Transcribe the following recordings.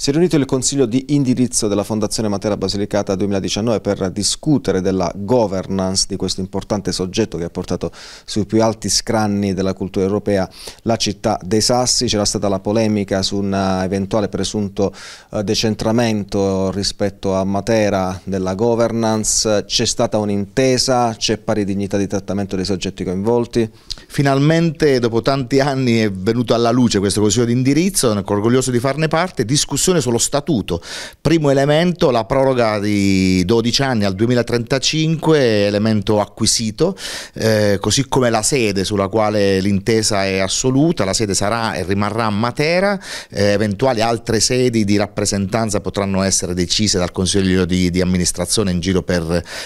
Si è riunito il Consiglio di indirizzo della Fondazione Matera Basilicata 2019 per discutere della governance di questo importante soggetto che ha portato sui più alti scranni della cultura europea la città dei Sassi. C'era stata la polemica su un eh, eventuale presunto eh, decentramento rispetto a Matera della governance. C'è stata un'intesa? C'è pari dignità di trattamento dei soggetti coinvolti? Finalmente, dopo tanti anni, è venuto alla luce questo Consiglio di indirizzo, Sono orgoglioso di farne parte, discussione discussione sullo statuto. Primo elemento, la proroga di 12 anni al 2035, elemento acquisito, eh, così come la sede sulla quale l'intesa è assoluta, la sede sarà e rimarrà a Matera, eh, eventuali altre sedi di rappresentanza potranno essere decise dal Consiglio di, di amministrazione in giro per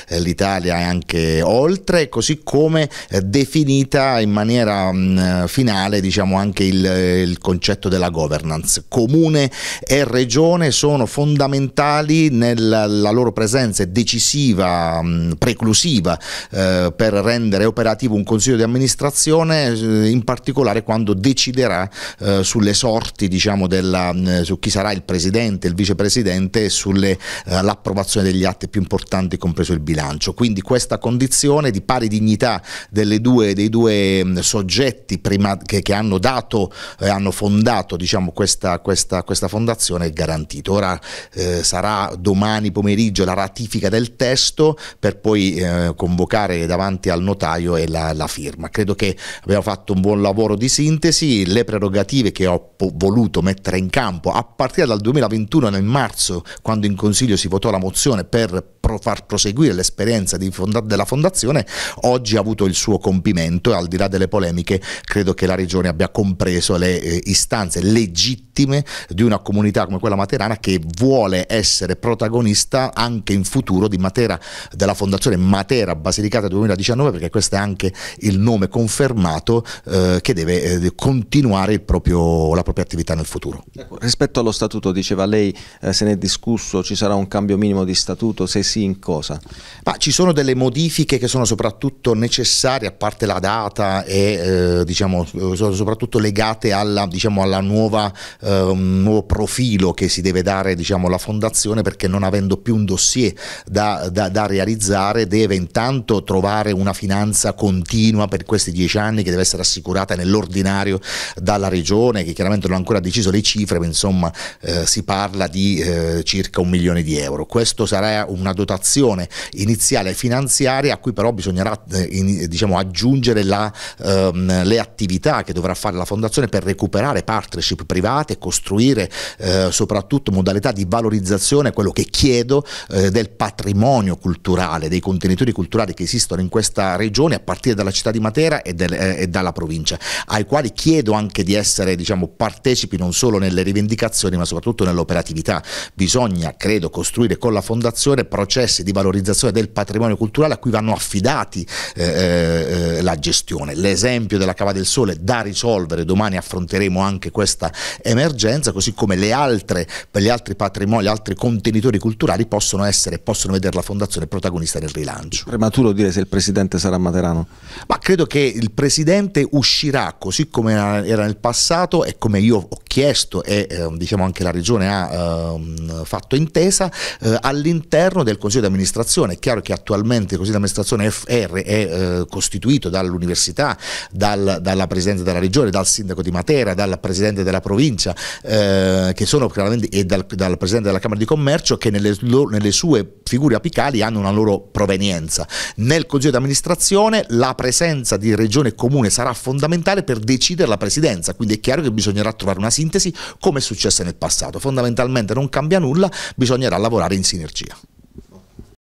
eh, l'Italia e anche oltre, così come eh, definita in maniera mh, mm, finale diciamo, anche il, il concetto della governance comune e regione sono fondamentali nella loro presenza decisiva, preclusiva eh, per rendere operativo un consiglio di amministrazione, eh, in particolare quando deciderà eh, sulle sorti, diciamo, della, su chi sarà il presidente, il vicepresidente e sull'approvazione eh, degli atti più importanti, compreso il bilancio. Quindi questa condizione di pari dignità due, dei due soggetti prima, che, che, hanno dato e eh, hanno fondato diciamo, questa, questa, questa fondazione è garantito. Ora eh, sarà domani pomeriggio la ratifica del testo per poi eh, convocare davanti al notaio e la, la, firma. Credo che abbiamo fatto un buon lavoro di sintesi, le prerogative che ho po- voluto mettere in campo a partire dal 2021 nel marzo, quando in Consiglio si votò la mozione per far proseguire l'esperienza fonda- della Fondazione, oggi ha avuto il suo compimento e al di là delle polemiche credo che la Regione abbia compreso le eh, istanze legittime di una comunità come quella materana che vuole essere protagonista anche in futuro di Matera, della Fondazione Matera Basilicata 2019 perché questo è anche il nome confermato eh, che deve eh, continuare proprio, la propria attività nel futuro. Ecco, rispetto allo statuto diceva lei eh, se ne è discusso ci sarà un cambio minimo di statuto se sì in cosa? Ma ci sono delle modifiche che sono soprattutto necessarie a parte la data e eh, diciamo soprattutto legate alla, diciamo, alla nuova, eh, nuovo profilo filo che si deve dare diciamo, la fondazione perché non avendo più un dossier da, da, da realizzare deve intanto trovare una finanza continua per questi dieci anni che deve essere assicurata nell'ordinario dalla regione che chiaramente non ha ancora deciso le cifre ma insomma eh, si parla di eh, circa un milione di euro. Questo sarà una dotazione iniziale finanziaria a cui però bisognerà eh, in, diciamo, aggiungere la, ehm, le attività che dovrà fare la fondazione per recuperare partnership private, costruire eh, eh, soprattutto modalità di valorizzazione, quello che chiedo, eh, del patrimonio culturale, dei contenitori culturali che esistono in questa regione, a partire dalla città di Matera e, del, eh, e dalla provincia, ai quali chiedo anche di essere diciamo, partecipi non solo nelle rivendicazioni ma soprattutto nell'operatività. Bisogna, credo, costruire con la Fondazione processi di valorizzazione del patrimonio culturale a cui vanno affidati eh, eh da gestione. L'esempio della Cava del Sole da risolvere, domani affronteremo anche questa emergenza, così come le altre, per gli altri patrimoni, gli altri contenitori culturali possono essere, possono vedere la Fondazione protagonista del rilancio. Prematuro dire se il Presidente sarà Materano? Ma credo che il Presidente uscirà così come era nel passato e come io ho chiesto e eh, diciamo anche la Regione ha eh, fatto intesa eh, all'interno del Consiglio di amministrazione. È chiaro che attualmente il Consiglio di amministrazione FR è eh, costituito da dall'università, dal, dalla Presidente della Regione, dal Sindaco di Matera, dal Presidente della Provincia eh, e dal, dal, Presidente della Camera di Commercio che nelle, nelle sue figure apicali hanno una loro provenienza. Nel Consiglio di amministrazione la presenza di Regione e Comune sarà fondamentale per decidere la Presidenza, quindi è chiaro che bisognerà trovare una sintesi come è successo nel passato. Fondamentalmente non cambia nulla, bisognerà lavorare in sinergia.